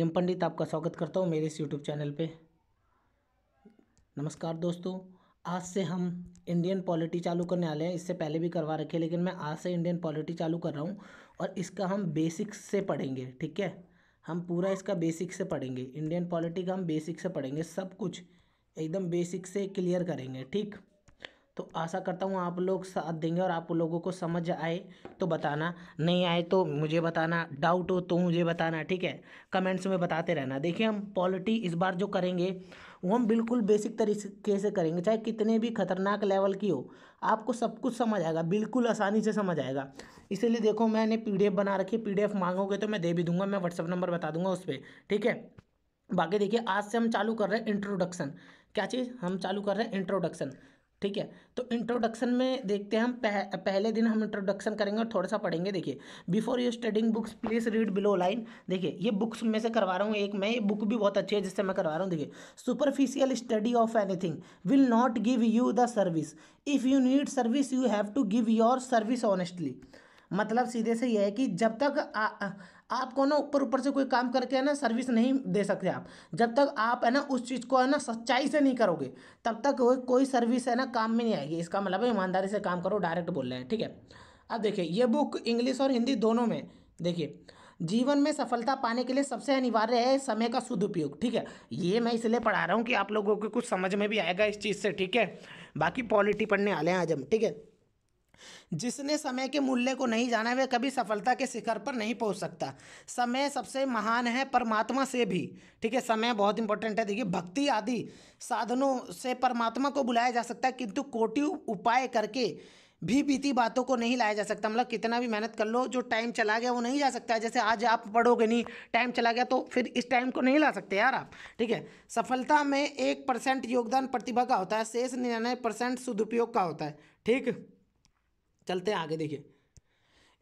M पंडित आपका स्वागत करता हूँ मेरे इस यूट्यूब चैनल पे नमस्कार दोस्तों आज से हम इंडियन पॉलिटी चालू करने वाले हैं इससे पहले भी करवा रखे लेकिन मैं आज से इंडियन पॉलिटी चालू कर रहा हूँ और इसका हम बेसिक्स से पढ़ेंगे ठीक है हम पूरा इसका बेसिक से पढ़ेंगे इंडियन पॉलिटी का हम बेसिक से पढ़ेंगे सब कुछ एकदम बेसिक से क्लियर करेंगे ठीक तो आशा करता हूँ आप लोग साथ देंगे और आप लोगों को समझ आए तो बताना नहीं आए तो मुझे बताना डाउट हो तो मुझे बताना ठीक है कमेंट्स में बताते रहना देखिए हम पॉलिटी इस बार जो करेंगे वो हम बिल्कुल बेसिक तरीके से करेंगे चाहे कितने भी खतरनाक लेवल की हो आपको सब कुछ समझ आएगा बिल्कुल आसानी से समझ आएगा इसीलिए देखो मैंने पी बना रखी है पी मांगोगे तो मैं दे भी दूंगा मैं व्हाट्सअप नंबर बता दूंगा उस पर ठीक है बाकी देखिए आज से हम चालू कर रहे हैं इंट्रोडक्शन क्या चीज़ हम चालू कर रहे हैं इंट्रोडक्शन ठीक है तो इंट्रोडक्शन में देखते हैं हम पह, पहले दिन हम इंट्रोडक्शन करेंगे और थोड़ा सा पढ़ेंगे देखिए before you studying books please read below line देखिए ये बुक्स में से करवा रहा हूँ एक मैं ये बुक भी बहुत अच्छी है जिससे मैं करवा रहा हूँ देखिए superficial study of anything will not give you the service if you need service you have to give your service honestly मतलब सीधे से यह है कि जब तक आ, आपको ना ऊपर ऊपर से कोई काम करके है ना सर्विस नहीं दे सकते आप जब तक आप है ना उस चीज़ को है ना सच्चाई से नहीं करोगे तब तक कोई सर्विस है ना काम में नहीं आएगी इसका मतलब ईमानदारी से काम करो डायरेक्ट बोल रहे हैं ठीक है अब देखिए ये बुक इंग्लिश और हिंदी दोनों में देखिए जीवन में सफलता पाने के लिए सबसे अनिवार्य है समय का सदुपयोग ठीक है ये मैं इसलिए पढ़ा रहा हूँ कि आप लोगों को कुछ समझ में भी आएगा इस चीज़ से ठीक है बाकी पॉलिटी पढ़ने वाले हैं आज हम ठीक है जिसने समय के मूल्य को नहीं जाना वह कभी सफलता के शिखर पर नहीं पहुंच सकता समय सबसे महान है परमात्मा से भी ठीक है समय बहुत इंपॉर्टेंट है देखिए भक्ति आदि साधनों से परमात्मा को बुलाया जा सकता है किंतु कोटि उपाय करके भी बीती बातों को नहीं लाया जा सकता मतलब कितना भी मेहनत कर लो जो टाइम चला गया वो नहीं जा सकता जैसे आज आप पढ़ोगे नहीं टाइम चला गया तो फिर इस टाइम को नहीं ला सकते यार आप ठीक है सफलता में एक परसेंट योगदान प्रतिभा का होता है शेष निन्यानवे परसेंट सदुपयोग का होता है ठीक चलते हैं आगे देखिए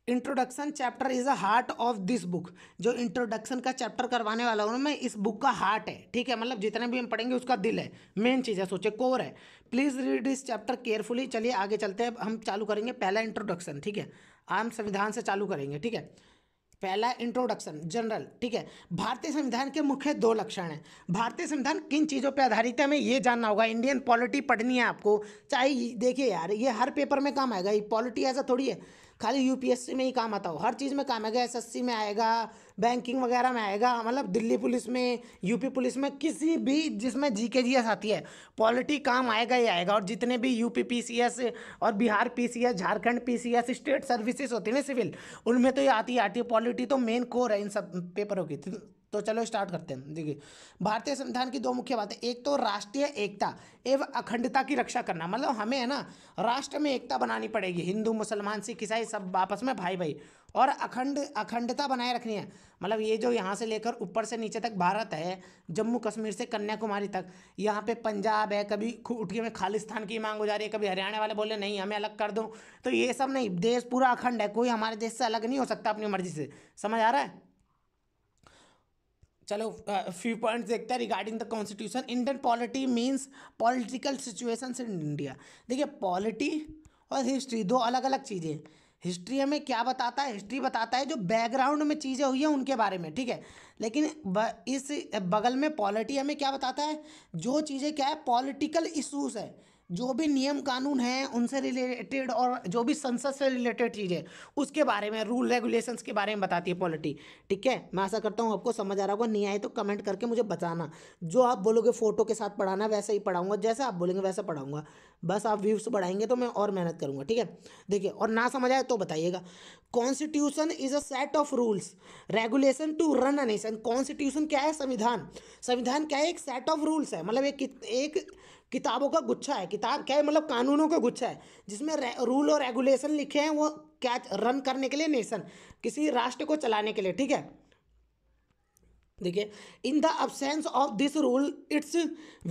introduction chapter is a heart of this book जो इंट्रोडक्शन का चैप्टर करवाने वाला हूँ मैं इस बुक का हार्ट है ठीक है मतलब जितने भी हम पढ़ेंगे उसका दिल है मेन चीज़ है सोचे कोर है प्लीज़ रीड इस चैप्टर केयरफुली चलिए आगे चलते हैं हम चालू करेंगे पहला इंट्रोडक्शन ठीक है आम संविधान से चालू करेंगे ठीक है पहला इंट्रोडक्शन जनरल ठीक है भारतीय संविधान के मुख्य दो लक्षण हैं भारतीय संविधान किन चीज़ों पर आधारित है हमें ये जानना होगा इंडियन पॉलिटी पढ़नी है आपको चाहे देखिए यार ये हर पेपर में काम आएगा ये पॉलिटी ऐसा थोड़ी है खाली यूपीएससी में ही काम आता हो हर चीज़ में काम आएगा एसएससी में आएगा बैंकिंग वगैरह में आएगा मतलब दिल्ली पुलिस में यूपी पुलिस में किसी भी जिसमें जी के जी एस आती है पॉलिटी काम आएगा ही आएगा और जितने भी यूपी पी सी एस और Bihar P C S Jharkhand P C S state services होती है ना सिविल उनमें तो ये आती आती है पॉलिटी तो मेन कोर है इन सब पेपरों की तो चलो स्टार्ट करते हैं देखिए भारतीय संविधान की दो मुख्य बातें एक तो राष्ट्रीय एकता एवं अखंडता की रक्षा करना मतलब हमें है ना राष्ट्र में एकता बनानी पड़ेगी हिंदू मुसलमान सिख ईसाई सब आपस में भाई भाई और अखंड अखंडता बनाए रखनी है मतलब ये जो यहाँ से लेकर ऊपर से नीचे तक भारत है जम्मू कश्मीर से कन्याकुमारी तक यहाँ पे पंजाब है कभी उठ के में खालिस्तान की मांग हो जा रही है कभी हरियाणा वाले बोले नहीं हमें अलग कर दो तो ये सब नहीं देश पूरा अखंड है कोई हमारे देश से अलग नहीं हो सकता अपनी मर्जी से समझ आ रहा है चलो फ्यू पॉइंट देखते हैं regarding the constitution Indian polity means political situation in India देखिए पॉलिटी और हिस्ट्री दो अलग अलग चीज़ें हिस्ट्री हमें क्या बताता है हिस्ट्री बताता है जो बैकग्राउंड में चीज़ें हुई हैं उनके बारे में ठीक है लेकिन ब, इस बगल में पॉलिटी हमें क्या बताता है जो चीज़ें क्या है पॉलिटिकल इशूज़ है जो भी नियम कानून हैं उनसे रिलेटेड और जो भी संसद से रिलेटेड चीज़ें उसके बारे में रूल रेगुलेशंस के बारे में बताती है पॉलिटी ठीक है मैं आशा करता हूँ आपको समझ आ रहा होगा नहीं आए तो कमेंट करके मुझे बताना जो आप बोलोगे फ़ोटो के साथ पढ़ाना वैसा ही पढ़ाऊँगा जैसा आप बोलेंगे वैसा पढ़ाऊँगा बस आप व्यूज़ बढ़ाएंगे तो मैं और मेहनत करूँगा ठीक है देखिए और ना समझ आए तो बताइएगा constitution is a set of rules regulation to run a nation constitution क्या है संविधान संविधान क्या है एक सेट ऑफ रूल्स है मतलब एक किताबों का गुच्छा है किताब क्या है मतलब कानूनों का गुच्छा है जिसमें रूल और रेगुलेशन लिखे हैं वो क्या रन करने के लिए नेशन किसी राष्ट्र को चलाने के लिए ठीक है देखिए in the absence of this rule it's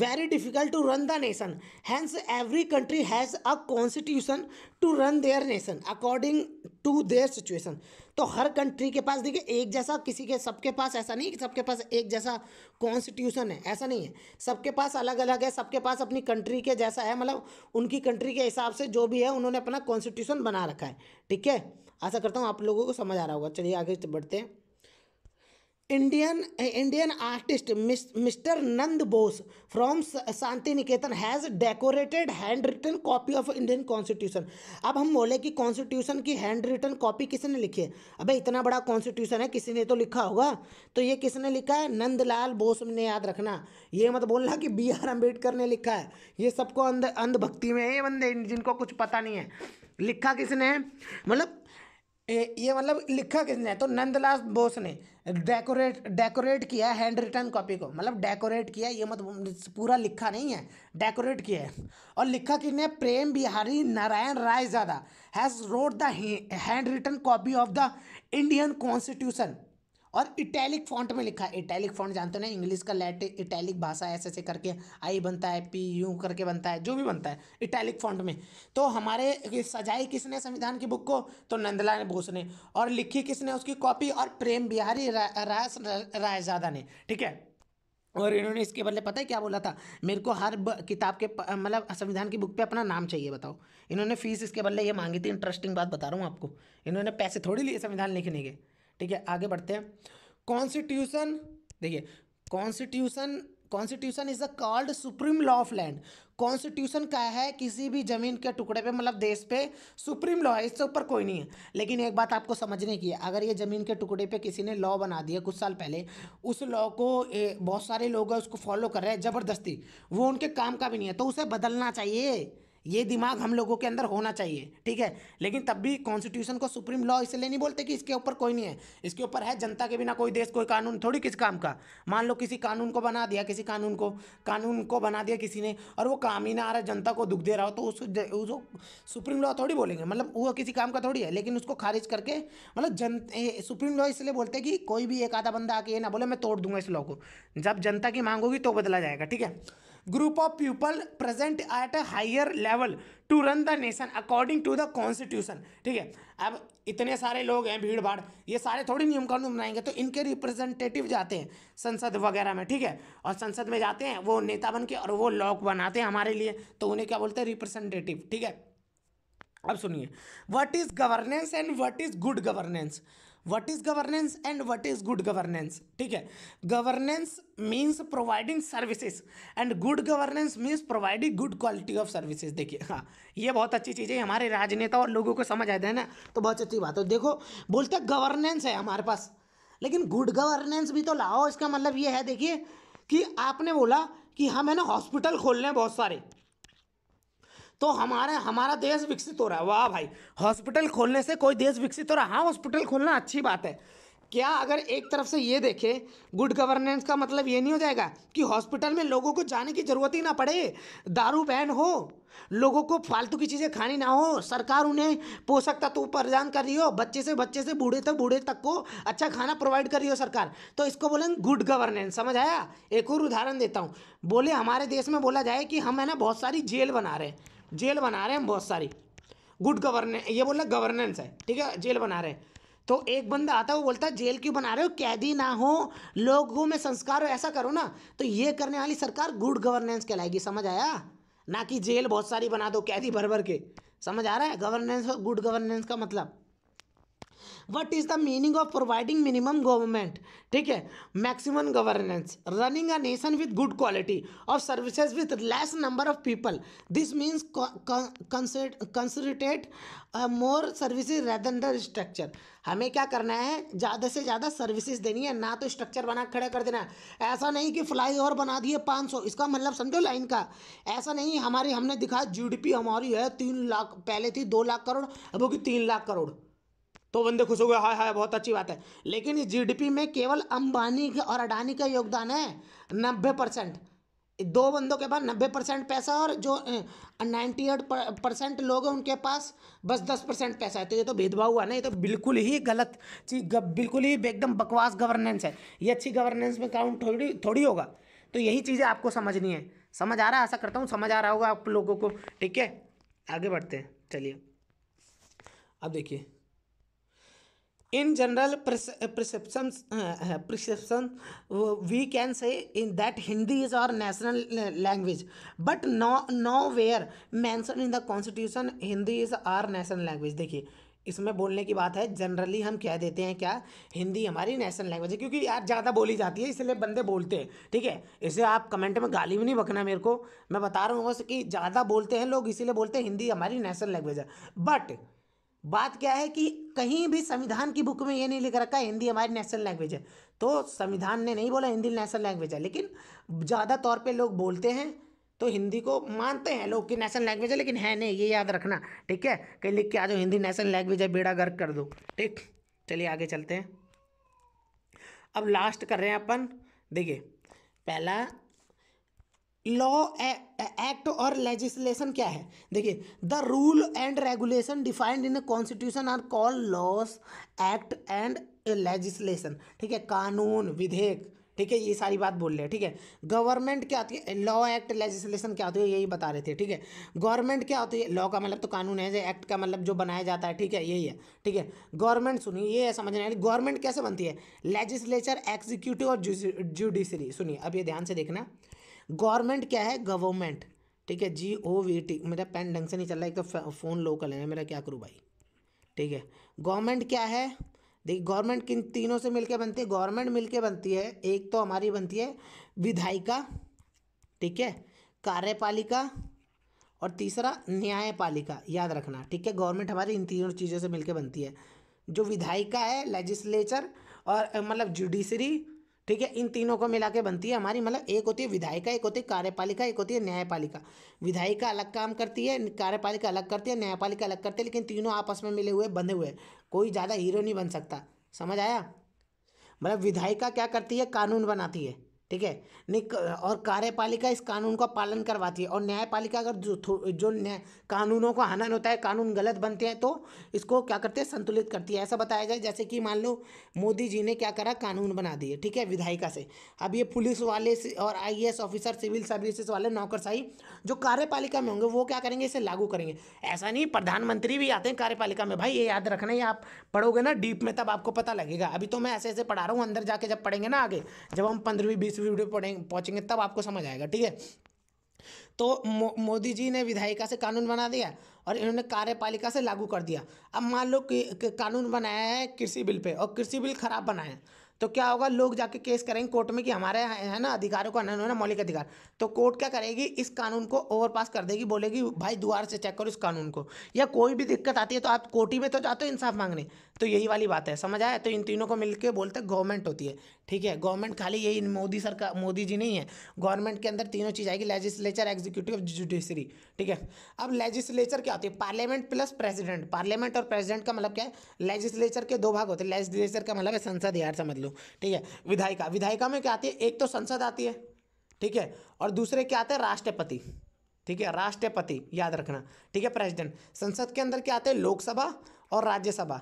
very difficult to run the nation hence every country has a constitution to run their nation according to their situation तो हर कंट्री के पास देखिए एक जैसा किसी के सबके पास ऐसा नहीं कि सबके पास एक जैसा कॉन्स्टिट्यूशन है ऐसा नहीं है सबके पास अलग अलग है सबके पास अपनी कंट्री के जैसा है मतलब उनकी कंट्री के हिसाब से जो भी है उन्होंने अपना कॉन्स्टिट्यूशन बना रखा है ठीक है आशा करता हूँ आप लोगों को समझ आ रहा होगा चलिए आगे बढ़ते हैं Indian Indian artist mister Nand Bose from Shantiniketan has decorated handwritten copy of Indian constitution अब हम बोले कि कॉन्स्टिट्यूशन की हैंड रिटन कॉपी किसने लिखी है अबे इतना बड़ा कॉन्स्टिट्यूशन है किसी ने तो लिखा होगा तो ये किसने लिखा है नंदलाल बोस ने याद रखना ये मत बोलना कि बी आर अम्बेडकर ने लिखा है ये सबको अंध अंधभक्ति में है ये बंदे जिनको कुछ पता नहीं है लिखा किसने मतलब ये मतलब लिखा किसने तो नंदलाल बोस ने डेकोरेट डेकोरेट किया है हैंड रिटर्न कॉपी को मतलब डेकोरेट किया ये मत मतलब पूरा लिखा नहीं है डेकोरेट किया है और लिखा किने प्रेम Bihari Narayan Raizada has wrote the handwritten copy of the Indian constitution और इटैलिक फॉन्ट में लिखा है इटैलिक फॉन्ट जानते हो ना इंग्लिश का लैट इटैलिक भाषा ऐसे ऐसे करके आई बनता है पी यू करके बनता है जो भी बनता है इटैलिक फॉन्ट में तो हमारे सजाई किसने संविधान की बुक को तो नंदलाल बोस ने और लिखी किसने उसकी कॉपी और प्रेम बिहारी रा, रायजादा ने ठीक है और इन्होंने इसके बदले पता है क्या बोला था मेरे को हर किताब के मतलब संविधान की बुक पे अपना नाम चाहिए बताओ इन्होंने फीस इसके बदले ये मांगी थी इंटरेस्टिंग बात बता रहा हूँ आपको इन्होंने पैसे थोड़ी लिए संविधान लिखने के ठीक है आगे बढ़ते हैं कॉन्स्टिट्यूशन देखिए constitution constitution is a called supreme law of land constitution क्या है किसी भी जमीन के टुकड़े पे मतलब देश पे सुप्रीम लॉ है इससे ऊपर कोई नहीं है लेकिन एक बात आपको समझने की है अगर ये जमीन के टुकड़े पे किसी ने लॉ बना दिया कुछ साल पहले उस लॉ को बहुत सारे लोग उसको फॉलो कर रहे हैं ज़बरदस्ती वो उनके काम का भी नहीं है तो उसे बदलना चाहिए ये दिमाग हम लोगों के अंदर होना चाहिए ठीक है लेकिन तब भी कॉन्स्टिट्यूशन को सुप्रीम लॉ इसलिए नहीं बोलते कि इसके ऊपर कोई नहीं है इसके ऊपर है जनता के बिना कोई देश कोई कानून थोड़ी किस काम का मान लो किसी कानून को बना दिया किसी कानून को कानून को बना दिया किसी ने और वो काम ही ना आ रहा जनता को दुख दे रहा हो तो उसको उसको सुप्रीम लॉ थोड़ी बोलेंगे मतलब वो किसी काम का थोड़ी है लेकिन उसको खारिज करके मतलब जन सुप्रीम लॉ इसलिए बोलते हैं कि कोई भी एक आधा बंदा आके ये ना बोले मैं तोड़ दूंगा इस लॉ को जब जनता की मांग होगी तो बदला जाएगा ठीक है group of people present at a higher level to run the nation according to the constitution ठीक है अब इतने सारे लोग हैं भीड़ भाड़ ये सारे थोड़ी नियम कानून बनाएंगे तो इनके रिप्रेजेंटेटिव जाते हैं संसद वगैरह में ठीक है और संसद में जाते हैं वो नेता बन के और वो लॉक बनाते हैं हमारे लिए तो उन्हें क्या बोलते हैं रिप्रेजेंटेटिव ठीक है अब सुनिए what is governance and what is good governance what is governance and what is good governance ठीक है governance means providing services and good governance means providing good quality of services देखिए हाँ ये बहुत अच्छी चीज़ है हमारे राजनेता और लोगों को समझ आता है ना तो बहुत अच्छी बात है देखो बोलते गवर्नेंस है हमारे पास लेकिन गुड गवर्नेंस भी तो लाओ इसका मतलब ये है देखिए कि आपने बोला कि हम है ना हॉस्पिटल खोल रहे हैं बहुत सारे तो हमारे हमारा देश विकसित हो रहा है वाह भाई हॉस्पिटल खोलने से कोई देश विकसित हो रहा है हाँ हॉस्पिटल खोलना अच्छी बात है क्या अगर एक तरफ से ये देखें गुड गवर्नेंस का मतलब ये नहीं हो जाएगा कि हॉस्पिटल में लोगों को जाने की ज़रूरत ही ना पड़े दारू बैन हो लोगों को फालतू की चीज़ें खानी ना हो सरकार उन्हें पोषक तत्व प्रदान कर रही हो बच्चे से बच्चे से बूढ़े तक बूढ़े तक को अच्छा खाना प्रोवाइड कर रही हो सरकार तो इसको बोलेंगे गुड गवर्नेंस समझ आया एक और उदाहरण देता हूँ बोले हमारे देश में बोला जाए कि हम है ना बहुत सारी जेल बना रहे हैं जेल बना रहे हैं हम बहुत सारी गुड गवर्नेंस ये बोला गवर्नेंस है ठीक है जेल बना रहे हैं तो एक बंदा आता है वो बोलता है जेल क्यों बना रहे हो कैदी ना हो लोगों में संस्कार हो ऐसा करो ना तो ये करने वाली सरकार गुड गवर्नेंस कहलाएगी समझ आया ना कि जेल बहुत सारी बना दो कैदी भर भर के समझ आ रहा है गवर्नेंस गुड गवर्नेंस का मतलब what is the meaning of providing minimum government ठीक है maximum governance running a nation with good quality of services with less number of people this means concentrate more services rather structure हमें क्या करना है ज़्यादा से ज़्यादा सर्विसेज देनी है ना तो स्ट्रक्चर बना खड़ा कर देना ऐसा नहीं कि फ्लाई ओवर बना दिए 500 सौ इसका मतलब समझो लाइन का ऐसा नहीं हमारी हमने दिखा जीडीपी हमारी है तीन लाख पहले थी दो लाख करोड़ अब होगी तीन लाख करोड़ तो बंदे खुश हो गए हाय हाय बहुत अच्छी बात है लेकिन इस जीडीपी में केवल अंबानी और अडानी का योगदान है नब्बे परसेंट दो बंदों के पास नब्बे परसेंट पैसा और जो नाइन्टी एट परसेंट लोग हैं उनके पास बस दस परसेंट पैसा है तो ये तो भेदभाव हुआ ना ये तो बिल्कुल ही गलत चीज बिल्कुल ही एकदम बकवास गवर्नेंस है ये अच्छी गवर्नेंस में काउंट थोड़ी थोड़ी होगा तो यही चीज़ें आपको समझनी है समझ आ रहा है ऐसा करता हूँ समझ आ रहा होगा आप लोगों को ठीक है आगे बढ़ते हैं चलिए अब देखिए in general perception perception we can say in that Hindi is our national language but no nowhere mention in the constitution Hindi is our national language देखिए इसमें बोलने की बात है जनरली हम कह देते हैं क्या हिंदी हमारी नेशनल लैंग्वेज है क्योंकि यार ज़्यादा बोली जाती है इसलिए बंदे बोलते हैं ठीक है इसे आप कमेंट में गाली भी नहीं बकना मेरे को मैं बता रहा हूँ कि ज़्यादा बोलते हैं लोग इसीलिए बोलते हैं हिंदी हमारी नेशनल लैंग्वेज है बट बात क्या है कि कहीं भी संविधान की बुक में ये नहीं लिख रखा हिंदी हमारी नेशनल लैंग्वेज है तो संविधान ने नहीं बोला हिंदी नेशनल लैंग्वेज है लेकिन ज़्यादा तौर पे लोग बोलते हैं तो हिंदी को मानते हैं लोग कि नेशनल लैंग्वेज है लेकिन है नहीं ये याद रखना ठीक है कहीं लिख के आ जाओ हिंदी नेशनल लैंग्वेज है बेड़ा गर्क कर दो ठीक चलिए आगे चलते हैं अब लास्ट कर रहे हैं अपन देखिए पहला लॉ एक्ट और लेजिस्लेशन क्या है देखिए the rule and regulation defined in constitution are call laws act and legislation ठीक है कानून विधेयक ठीक है ये सारी बात बोल रहे हैं ठीक है गवर्नमेंट क्या होती है लॉ एक्ट लेजिस्लेशन क्या होती है यही बता रहे थे ठीक है गवर्नमेंट क्या होती है लॉ का मतलब तो कानून है एक्ट का मतलब जो बनाया जाता है ठीक है यही है ठीक है गवर्नमेंट सुनिए ये है समझना है गवर्नमेंट कैसे बनती है लेजिस्लेचर एग्जीक्यूटिव और जुडिशरी सुनिए अब ये ध्यान से देखना गवर्नमेंट क्या है गवर्नमेंट ठीक है जी ओ वी टी मेरा पेन ढंग से नहीं चल रहा है तो फ़ोन लो है मेरा क्या करूँ भाई ठीक है गवर्नमेंट क्या है देखिए गवर्नमेंट किन तीनों से मिलके बनती है गवर्नमेंट मिलके बनती है एक तो हमारी बनती है विधायिका ठीक है कार्यपालिका और तीसरा न्यायपालिका याद रखना ठीक है गवर्नमेंट हमारी इन तीनों चीज़ों से मिलकर बनती है जो विधायिका है लेजिस्लेचर और मतलब जुडिशरी ठीक है इन तीनों को मिला के बनती है हमारी मतलब एक होती है विधायिका एक होती है कार्यपालिका एक होती है न्यायपालिका विधायिका अलग काम करती है कार्यपालिका अलग करती है न्यायपालिका अलग करती है लेकिन तीनों आपस में मिले हुए बंधे हुए कोई ज़्यादा हीरो नहीं बन सकता समझ आया मतलब विधायिका क्या करती है कानून बनाती है ठीक है नहीं और कार्यपालिका इस कानून का पालन करवाती है और न्यायपालिका अगर जो जो न्याय कानूनों का हनन होता है कानून गलत बनते हैं तो इसको क्या करते हैं संतुलित करती है ऐसा बताया जाए जैसे कि मान लो मोदी जी ने क्या करा कानून बना दिए ठीक है विधायिका से अब ये पुलिस वाले और आई ऑफिसर सिविल सर्विसेज वाले नौकरशाही जो कार्यपालिका में होंगे वो क्या करेंगे इसे लागू करेंगे ऐसा नहीं प्रधानमंत्री भी आते हैं कार्यपालिका में भाई ये याद रखना ये आप पढ़ोगे ना डीप में तब आपको पता लगेगा अभी तो मैं ऐसे ऐसे पढ़ा रहा हूँ अंदर जाके जब पढ़ेंगे ना आगे जब हम पंद्रहवीं बीस इस वीडियो पढ़ेंगे पहुँचेंगे तब आपको समझ आएगा ठीक है तो मोदी जी ने विधायिका से कानून बना दिया और इन्होंने कार्यपालिका से लागू कर दिया अब मान लो कि कानून बनाया है कृषि बिल पे और कृषि बिल खराब बनाए तो क्या होगा लोग जाके केस करेंगे कोर्ट में कि हमारे है ना अधिकारों का होना मौलिक अधिकार तो कोर्ट क्या करेगी इस कानून को ओवर पास कर देगी बोलेगी भाई दोबारा से चेक करो इस कानून को या कोई भी दिक्कत आती है तो आप कोर्टी में तो जाते हो इंसाफ मांगने तो यही वाली बात है समझ आया तो इन तीनों को मिलकर बोलते गवर्नमेंट होती है ठीक है गवर्नमेंट खाली यही मोदी सरकार मोदी जी नहीं है गवर्नमेंट के अंदर तीनों चीज़ आएगी लेजिस्लेचर एग्जीक्यूटिव जुडिशरी ठीक है अब लेजिस्लेचर क्या होती है पार्लियामेंट प्लस प्रेसिडेंट पार्लियामेंट और प्रेसिडेंट का मतलब क्या है लेजिस्लेचर के दो भाग होते हैं लेजिस्लेचर का मतलब है संसद यार समझ लो ठीक है विधायिका विधायिका में क्या आती है एक तो संसद आती है ठीक है और दूसरे क्या आते हैं राष्ट्रपति ठीक है राष्ट्रपति याद रखना ठीक है प्रेसिडेंट संसद के अंदर क्या आते हैं लोकसभा और राज्यसभा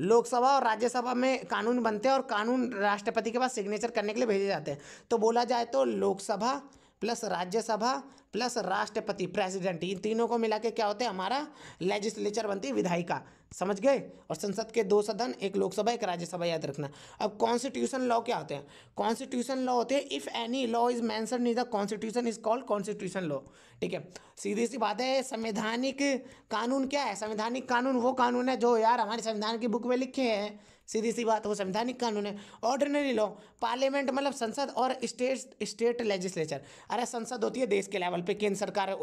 लोकसभा और राज्यसभा में कानून बनते हैं और कानून राष्ट्रपति के पास सिग्नेचर करने के लिए भेजे जाते हैं तो बोला जाए तो लोकसभा प्लस राज्यसभा प्लस राष्ट्रपति प्रेसिडेंट इन तीनों को मिला के क्या होते हैं हमारा लेजिस्लेचर बनती है विधायिका समझ गए और संसद के दो सदन एक लोकसभा एक राज्यसभा याद रखना अब कॉन्स्टिट्यूशन लॉ क्या होते हैं कॉन्स्टिट्यूशन लॉ होते हैं if any law is mention in the constitution is called constitution law ठीक है सीधी सी बात है संवैधानिक कानून क्या है संवैधानिक कानून वो कानून है जो यार हमारे संविधान की बुक में लिखे हैं सीधी सी बात वो संवैधानिक कानून है ऑर्डिनरी लॉ पार्लियामेंट मतलब संसद और स्टेट स्टेट लेजिस्लेचर अरे संसद होती है देश के लेवल पे केंद्र सरकार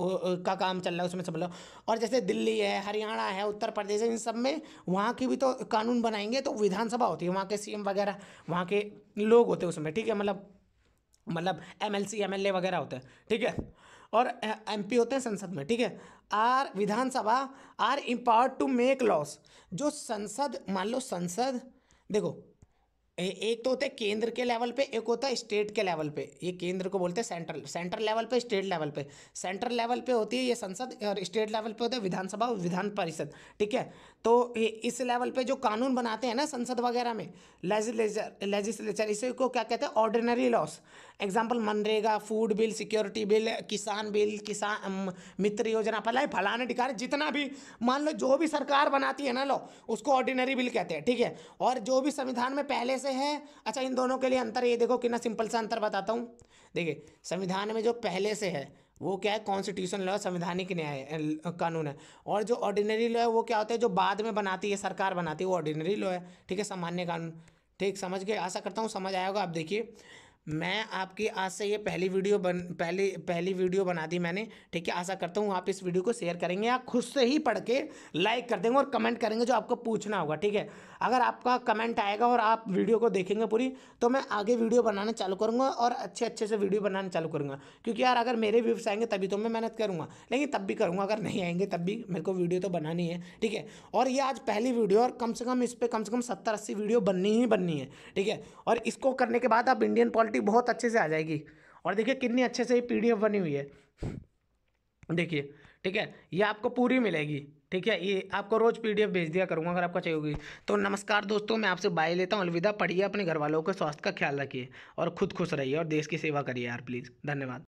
का काम चल रहा है उसमें समझ लो और जैसे दिल्ली है हरियाणा है उत्तर प्रदेश है इन सब में वहाँ की भी तो कानून बनाएंगे तो विधानसभा होती है वहाँ के सी वगैरह वहाँ के लोग होते हैं उसमें ठीक है मतलब मतलब M L C M L A वगैरह होते हैं ठीक है और एम पी होते हैं संसद में ठीक है are Vidhan Sabha are empowered to make laws जो संसद मान लो संसद देखो ए, एक तो होता है केंद्र के लेवल पे एक होता है स्टेट के लेवल पे ये केंद्र को बोलते हैं सेंट्रल सेंट्रल लेवल पे स्टेट लेवल पे सेंट्रल लेवल पे होती है ये संसद और स्टेट लेवल पे होता है विधानसभा और विधान परिषद ठीक है तो इस लेवल पे जो कानून बनाते हैं ना संसद वगैरह में लेजिस्लेचर लेजिस्लेचर इसे को क्या कहते हैं ऑर्डिनरी लॉस एग्जाम्पल मनरेगा food bill security bill Kisan bill Kisan Mitra योजना फैलाए फलाने ठिकाने जितना भी मान लो जो भी सरकार बनाती है ना लो उसको ऑर्डिनरी बिल कहते हैं ठीक है और जो भी संविधान में पहले से है अच्छा इन दोनों के लिए अंतर ये देखो कितना सिंपल सा अंतर बताता हूँ देखिए संविधान में जो पहले से है वो क्या है कॉन्स्टिट्यूशन लॉ संवैधानिक न्याय कानून है और जो ऑर्डिनरी लॉ है वो क्या होता है जो बाद में बनाती है सरकार बनाती है वो ऑर्डिनरी लॉ है ठीक है सामान्य कानून ठीक समझ के आशा करता हूँ समझ आया होगा आप देखिए मैं आपकी आज से ये पहली वीडियो बन पहली पहली वीडियो बना दी मैंने ठीक है आशा करता हूँ आप इस वीडियो को शेयर करेंगे या खुद से ही पढ़ के लाइक कर देंगे और कमेंट करेंगे जो आपको पूछना होगा ठीक है अगर आपका कमेंट आएगा और आप वीडियो को देखेंगे पूरी तो मैं आगे वीडियो बनाना चालू करूँगा और अच्छे अच्छे से वीडियो बनाना चालू करूँगा क्योंकि यार अगर मेरे व्यूज़ आएंगे तभी तो मैं मेहनत करूँगा लेकिन तब भी करूँगा अगर नहीं आएंगे तब भी मेरे को वीडियो तो बनानी है ठीक है और ये आज पहली वीडियो और कम से कम इस पर कम से कम सत्तर अस्सी वीडियो बननी ही बननी है ठीक है और इसको करने के बाद आप इंडियन पॉलिटी बहुत अच्छे से आ जाएगी और देखिए कितनी अच्छे से ये पी बनी हुई है देखिए ठीक है ये आपको पूरी मिलेगी ठीक है ये आपको रोज़ पीडीएफ भेज दिया करूँगा अगर आपको चाहिए होगी तो नमस्कार दोस्तों मैं आपसे बाय लेता हूँ अलविदा पढ़िए अपने घर वालों के स्वास्थ्य का ख्याल रखिए और खुद खुश रहिए और देश की सेवा करिए यार प्लीज़ धन्यवाद